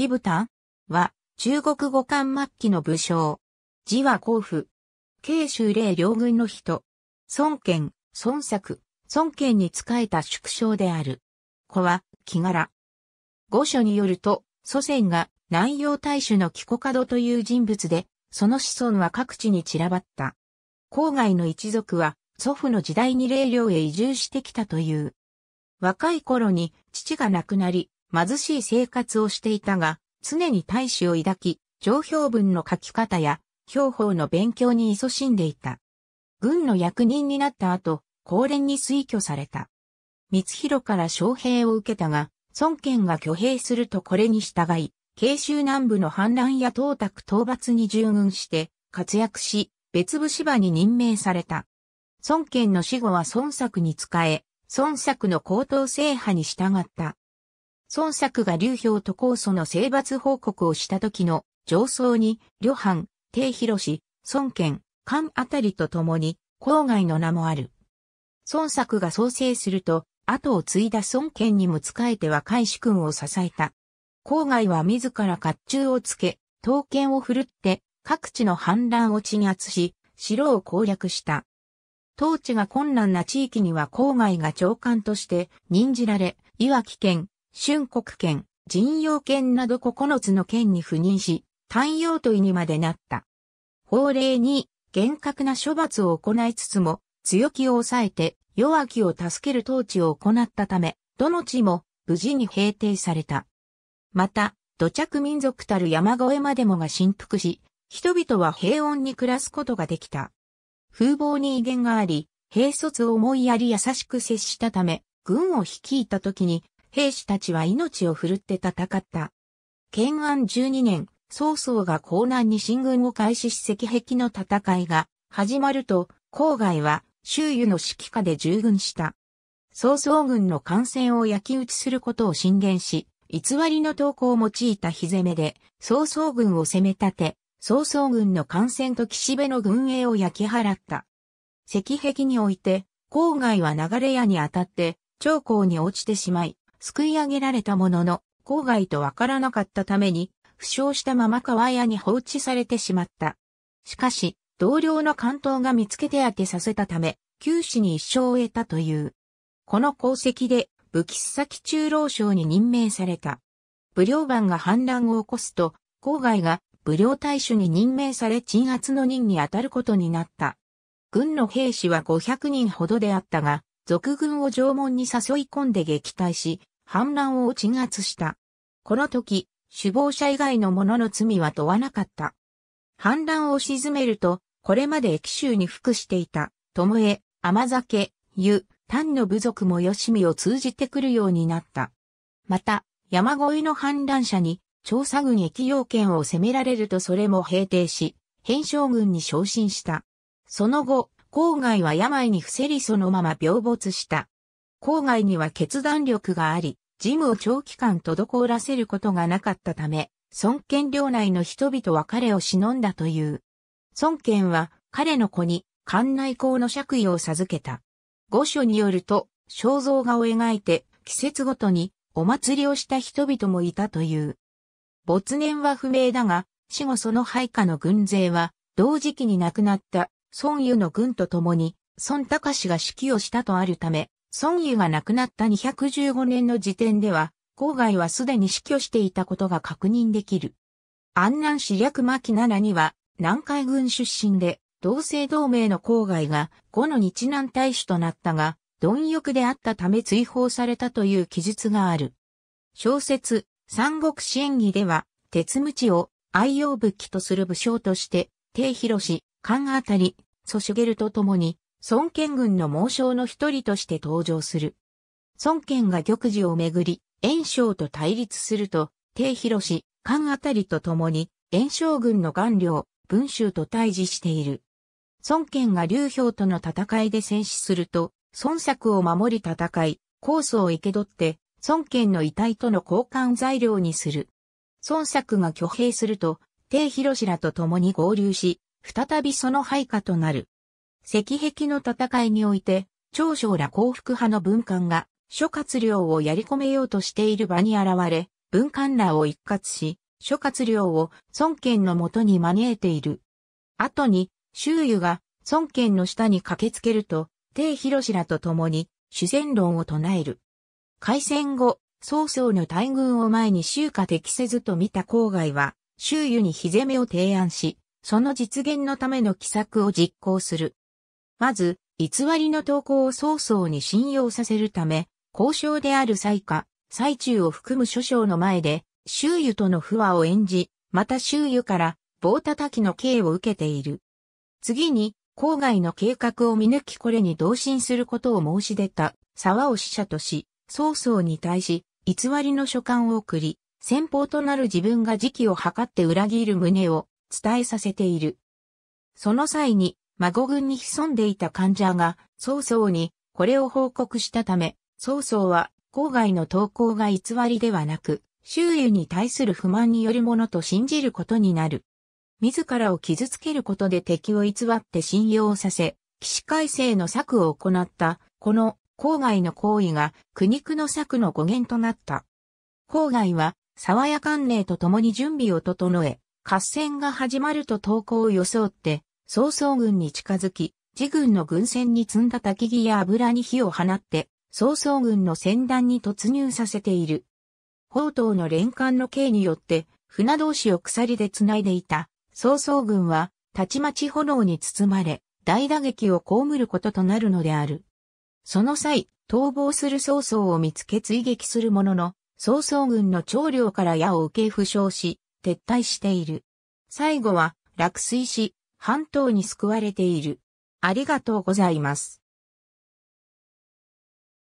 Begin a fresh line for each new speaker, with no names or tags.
キブタンは、中国語漢末期の武将。字は甲府。慶州霊両軍の人。孫権、孫作、孫権に仕えた縮小である。子は、木柄。御書によると、祖先が南洋大衆の木古門という人物で、その子孫は各地に散らばった。郊外の一族は、祖父の時代に霊領へ移住してきたという。若い頃に父が亡くなり、貧しい生活をしていたが、常に大志を抱き、上評文の書き方や、標本の勉強に勤しんでいた。軍の役人になった後、高連に推挙された。光弘から招聘を受けたが、孫権が挙兵するとこれに従い、慶州南部の反乱や東卓討伐に従軍して活躍し、別部芝に任命された。孫権の死後は孫作に仕え、孫作の高等制覇に従った。孫作が流氷と高祖の征伐報告をした時の上層に、旅藩、帝広孫権、官あたりと共に、郊外の名もある。孫作が創生すると、後を継いだ孫権にも仕えて若い主君を支えた。郊外は自ら甲冑をつけ、刀剣を振るって、各地の反乱を鎮圧し、城を攻略した。統治が困難な地域には郊外が長官として任じられ、岩木県、春国権、神陽権など9つの権に赴任し、単陽と医にまでなった。法令に厳格な処罰を行いつつも、強気を抑えて弱気を助ける統治を行ったため、どの地も無事に平定された。また、土着民族たる山越えまでもが振幅し、人々は平穏に暮らすことができた。風貌に威厳があり、兵卒を思いやり優しく接したため、軍を率いた時に兵士たちは命を振るって戦った。建安12年、曹操が江南に進軍を開始し石壁の戦いが始まると、郊外は周囲の指揮下で従軍した。曹操軍の艦船を焼き打ちすることを進言し、偽りの投稿を用いた日攻めで、曹操軍を攻め立て、曹操軍の艦船と岸辺の軍営を焼き払った。石壁において、郊外は流れ屋に当たって、長江に落ちてしまい、救い上げられたものの、郊外とわからなかったために、負傷したまま川屋に放置されてしまった。しかし、同僚の関東が見つけて当てさせたため、九死に一生を得たという。この功績で、武吉崎中老将に任命された。武良番が反乱を起こすと、郊外が武良大主に任命され鎮圧の任に当たることになった。軍の兵士は500人ほどであったが、俗軍を縄文に誘い込んで撃退し、反乱を鎮圧した。この時、首謀者以外の者の罪は問わなかった。反乱を鎮めると、これまで駅州に服していた、巴、甘酒、湯、丹の部族も吉見を通じてくるようになった。また、山越えの反乱者に、調査軍駅要件を攻められるとそれも平定し、変将軍に昇進した。その後、郊外は病に伏せりそのまま病没した。郊外には決断力があり、事務を長期間滞らせることがなかったため、孫権領内の人々は彼を忍んだという。孫権は彼の子に関内公の爵位を授けた。御書によると、肖像画を描いて季節ごとにお祭りをした人々もいたという。没年は不明だが、死後その配下の軍勢は、同時期に亡くなった孫優の軍と共に、孫隆が指揮をしたとあるため、孫悠が亡くなった215年の時点では、郊外はすでに死去していたことが確認できる。安南市略巻奈良には、南海軍出身で、同姓同名の郊外が、後の日南大使となったが、貪欲であったため追放されたという記述がある。小説、三国志演義では、鉄鞭を愛用武器とする武将として、帝広し、関あたり、祖茂と共に、孫権軍の猛将の一人として登場する。孫権が玉璽をめぐり、炎章と対立すると、帝広氏、菅あたりと共に、炎章軍の顔料、文州と対峙している。孫権が劉氷との戦いで戦死すると、孫作を守り戦い、コーを生け取って、孫権の遺体との交換材料にする。孫作が挙兵すると、帝広らと共に合流し、再びその配下となる。石壁の戦いにおいて、長将ら幸福派の文官が、諸葛亮をやり込めようとしている場に現れ、文官らを一括し、諸葛亮を孫権のもとに招いている。後に、周瑜が孫権の下に駆けつけると、帝広らと共に、主戦論を唱える。開戦後、曹操の大軍を前に周華適せずと見た郊外は、周瑜に火攻めを提案し、その実現のための奇策を実行する。まず、偽りの投稿を早々に信用させるため、交渉である最下、最中を含む諸将の前で、周囲との不和を演じ、また周囲から棒叩きの刑を受けている。次に、郊外の計画を見抜きこれに同心することを申し出た、沢を使者とし、曹操に対し、偽りの書簡を送り、先方となる自分が時期を図って裏切る旨を伝えさせている。その際に、孫軍に潜んでいた患者が曹操にこれを報告したため、曹操は郊外の投稿が偽りではなく、周囲に対する不満によるものと信じることになる。自らを傷つけることで敵を偽って信用させ、起死回生の策を行った、この郊外の行為が苦肉の策の語源となった。郊外は、沢谷関連と共に準備を整え、合戦が始まると投稿を装って、曹操軍に近づき、自軍の軍船に積んだ焚き木や油に火を放って、曹操軍の船団に突入させている。宝刀の連艦の刑によって、船同士を鎖で繋いでいた、曹操軍は、たちまち炎に包まれ、大打撃を被ることとなるのである。その際、逃亡する曹操を見つけ追撃するものの、曹操軍の長領から矢を受け負傷し、撤退している。最後は、落水し、半島に救われている。ありがとうございます。